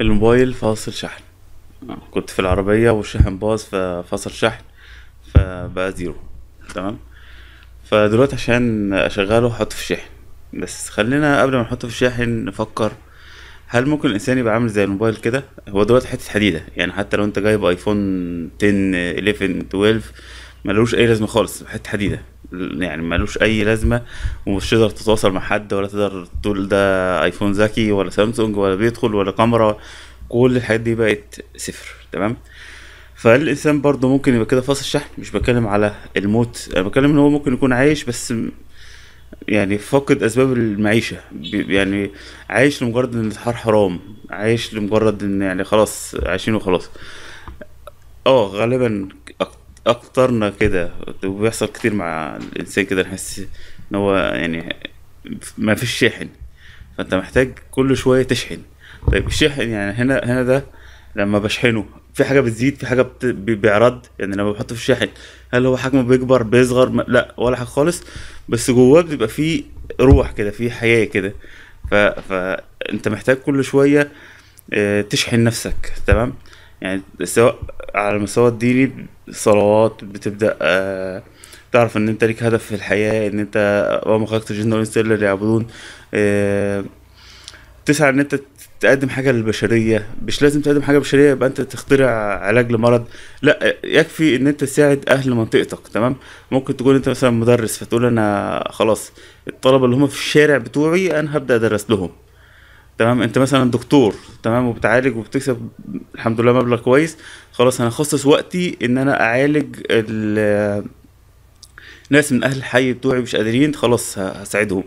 الموبايل فاصل شحن كنت في العربية والشحن باظ ففصل شحن فبقى زيرو تمام فدلوقتي عشان اشغله احطه في الشاحن بس خلينا قبل ما نحطه في الشاحن نفكر هل ممكن الانسان يبقى عامل زي الموبايل كده هو دلوقتي حته حديده يعني حتى لو انت جايب ايفون 10 11 12 ملوش اي لازمه خالص حته حديده يعني ملوش اي لازمه ومش تقدر تتواصل مع حد ولا تقدر تقول ده ايفون ذكي ولا سامسونج ولا بيدخل ولا كاميرا كل الحاجات دي بقت صفر تمام فالانسان برضه ممكن يبقى كده فاصل شحن مش بتكلم على الموت انا بتكلم ان هو ممكن يكون عايش بس يعني فاقد اسباب المعيشه يعني عايش لمجرد ان الحر حرام عايش لمجرد ان يعني خلاص عايشين وخلاص اه غالبا اكترنا كده وبيحصل كتير مع الانسان كده نحس ان هو يعني ما فيش شاحن فانت محتاج كل شويه تشحن طيب الشحن يعني هنا هنا ده لما بشحنه في حاجه بتزيد في حاجه بت... بيعرض يعني لما بحطه في الشاحن هل هو حجمه بيكبر بيصغر ما... لا ولا حاجه خالص بس جواه بيبقى فيه روح كده فيه حياه كده ف... فانت محتاج كل شويه آه، تشحن نفسك تمام يعني سواء على المستوى الديني صلوات بتبدا آه، تعرف ان انت ليك هدف في الحياه ان انت وما خلقت الجن والانس الا ليعبدون آه، تسعى ان انت تقدم حاجه للبشريه مش لازم تقدم حاجه بشريه يبقى انت تخترع علاج لمرض لا يكفي ان انت تساعد اهل منطقتك تمام ممكن تكون انت مثلا مدرس فتقول انا خلاص الطلبه اللي هم في الشارع بتوعي انا هبدا ادرس لهم تمام انت مثلا دكتور تمام وبتعالج وبتكسب الحمد لله مبلغ كويس خلاص انا اخصص وقتي ان انا اعالج الناس من اهل الحي بتوعي مش قادرين خلاص هساعدهم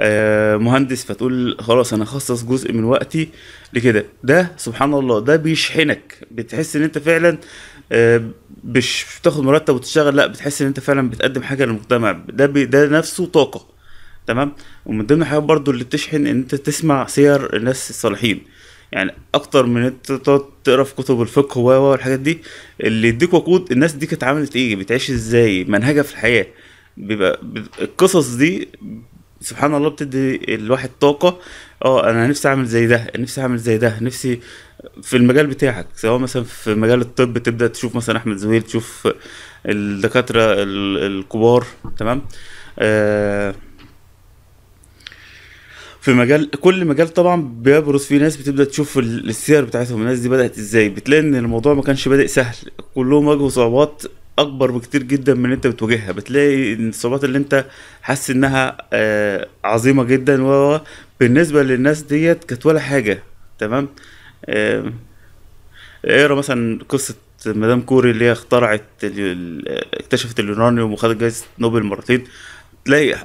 آه، مهندس فتقول خلاص انا اخصص جزء من وقتي لكده ده سبحان الله ده بيشحنك بتحس ان انت فعلا آه، مش بتاخد مرتب وتشتغل لا بتحس ان انت فعلا بتقدم حاجه للمجتمع ده ده نفسه طاقه تمام ومن ضمن الحاجات برضو اللي بتشحن ان انت تسمع سير الناس الصالحين يعني اكتر من انت تقعد تقرا في كتب الفقه و والحاجات دي اللي يديك وقود الناس دي كانت عملت ايه بتعيش ازاي منهجها في الحياه بيبقى القصص دي سبحان الله بتدي الواحد طاقه اه انا نفسي اعمل زي ده نفسي اعمل زي ده نفسي في المجال بتاعك سواء مثلا في مجال الطب تبدا تشوف مثلا احمد زويل تشوف الدكاتره الكبار تمام آه في مجال كل مجال طبعا بيبرز فيه ناس بتبدا تشوف السير بتاعتهم الناس دي بدات ازاي بتلاقي ان الموضوع ما كانش بادئ سهل كلهم واجهوا صعوبات اكبر بكتير جدا من اللي انت بتواجهها بتلاقي ان الصعوبات اللي انت حاسس انها آه عظيمه جدا و بالنسبه للناس ديت كانت ولا حاجه تمام آه اقرا مثلا قصه مدام كوري اللي هي اخترعت اكتشفت اليورانيوم وخدت جائزه نوبل مرتين بتلاقي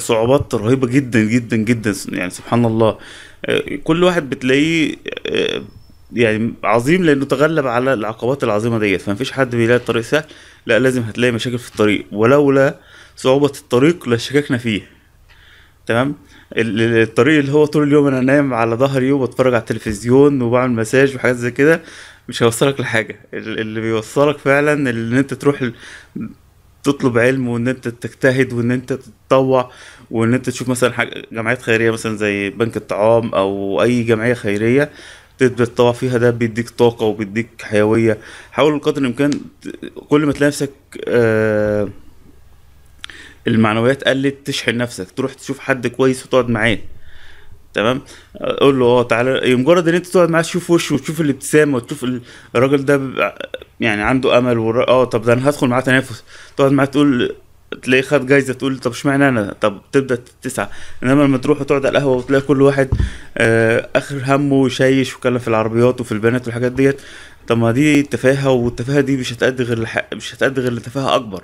صعوبات رهيبه جدا جدا جدا يعني سبحان الله كل واحد بتلاقيه يعني عظيم لانه تغلب على العقبات العظيمه ديت فمفيش حد بيلاقي الطريق سهل لا لازم هتلاقي مشاكل في الطريق ولولا صعوبه الطريق لشككنا فيه تمام الطريق اللي هو طول اليوم انا نايم على ظهري وبتفرج على التلفزيون وبعمل مساج وحاجات زي كده مش هيوصلك لحاجه اللي بيوصلك فعلا ان انت تروح تطلب علم وان انت تجتهد وان انت تتطوع وان انت تشوف مثلا حاجة جمعيات خيريه مثلا زي بنك الطعام او اي جمعيه خيريه تبدا تتطوع فيها ده بيديك طاقه وبيديك حيويه حاول قدر الامكان كل ما تلاقي نفسك آه، المعنويات قلت تشحن نفسك تروح تشوف حد كويس وتقعد معاه تمام اقول له اه تعالى مجرد ان انت تقعد معاه تشوف وشه وتشوف الابتسامه وتشوف الراجل ده يعني عنده امل ور... اه طب ده انا هدخل معاه تنافس تقعد معاه تقول تلاقي خد جايزه تقول طب اشمعنى انا طب تبدا تسعى انما لما تروح وتقعد على القهوه وتلاقي كل واحد آه اخر همه شايش وكلم في العربيات وفي البنات والحاجات ديت طب ما دي تفاهه والتفاهه دي مش هتأدي غير مش هتأدي غير لتفاهه اكبر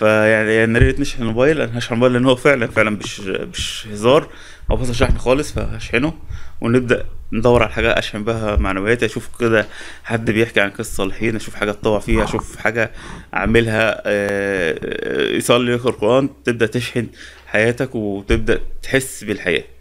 فيعني يا ريت نشحن الموبايل انا هشحن الموبايل لان هو فعلا فعلا مش مش هزار او فصل شحن خالص فهشحنه ونبدا ندور على حاجه اشحن بها معنوياتي اشوف كده حد بيحكي عن قصه الحين اشوف حاجه اتطوع فيها اشوف حاجه اعملها آه، آه، يصلي يقرا قران تبدا تشحن حياتك وتبدا تحس بالحياه